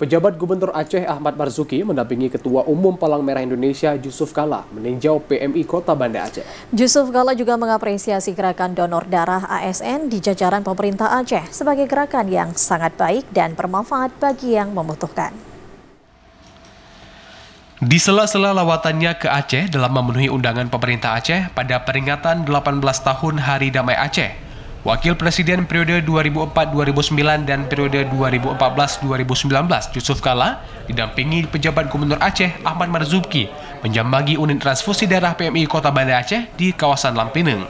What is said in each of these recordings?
Pejabat Gubernur Aceh Ahmad Marzuki mendampingi Ketua Umum Palang Merah Indonesia Yusuf Kala meninjau PMI Kota Banda Aceh. Yusuf Kala juga mengapresiasi gerakan donor darah ASN di jajaran pemerintah Aceh sebagai gerakan yang sangat baik dan bermanfaat bagi yang membutuhkan. Di sela-sela lawatannya ke Aceh dalam memenuhi undangan pemerintah Aceh pada peringatan 18 tahun Hari Damai Aceh, Wakil Presiden periode 2004-2009 dan periode 2014-2019 Yusuf Kala didampingi pejabat Gubernur Aceh Ahmad Marzuki menjambangi unit transfusi darah PMI Kota Banda Aceh di kawasan Lampineng.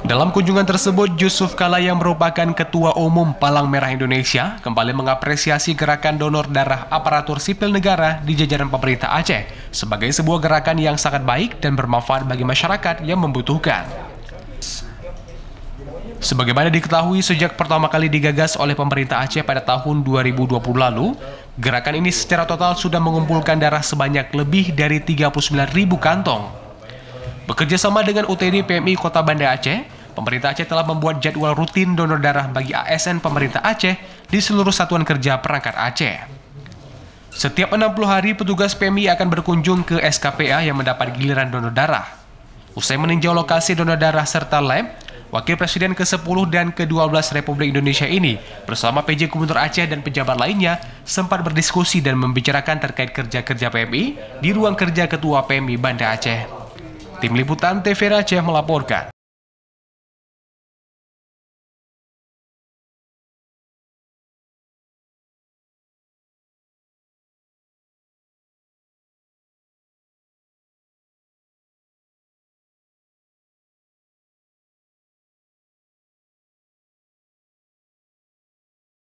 Dalam kunjungan tersebut, Yusuf Kala yang merupakan Ketua Umum Palang Merah Indonesia kembali mengapresiasi gerakan donor darah aparatur sipil negara di jajaran pemerintah Aceh sebagai sebuah gerakan yang sangat baik dan bermanfaat bagi masyarakat yang membutuhkan. Sebagaimana diketahui sejak pertama kali digagas oleh pemerintah Aceh pada tahun 2020 lalu, gerakan ini secara total sudah mengumpulkan darah sebanyak lebih dari ribu kantong. Bekerja sama dengan UTD PMI Kota Banda Aceh, pemerintah Aceh telah membuat jadwal rutin donor darah bagi ASN pemerintah Aceh di seluruh satuan kerja perangkat Aceh. Setiap 60 hari, petugas PMI akan berkunjung ke SKPA yang mendapat giliran donor darah. Usai meninjau lokasi donor darah serta lab, Wakil Presiden ke-10 dan ke-12 Republik Indonesia ini bersama PJ Gubernur Aceh dan pejabat lainnya sempat berdiskusi dan membicarakan terkait kerja-kerja PMI di ruang kerja Ketua PMI Banda Aceh. Tim Liputan TVR Aceh melaporkan.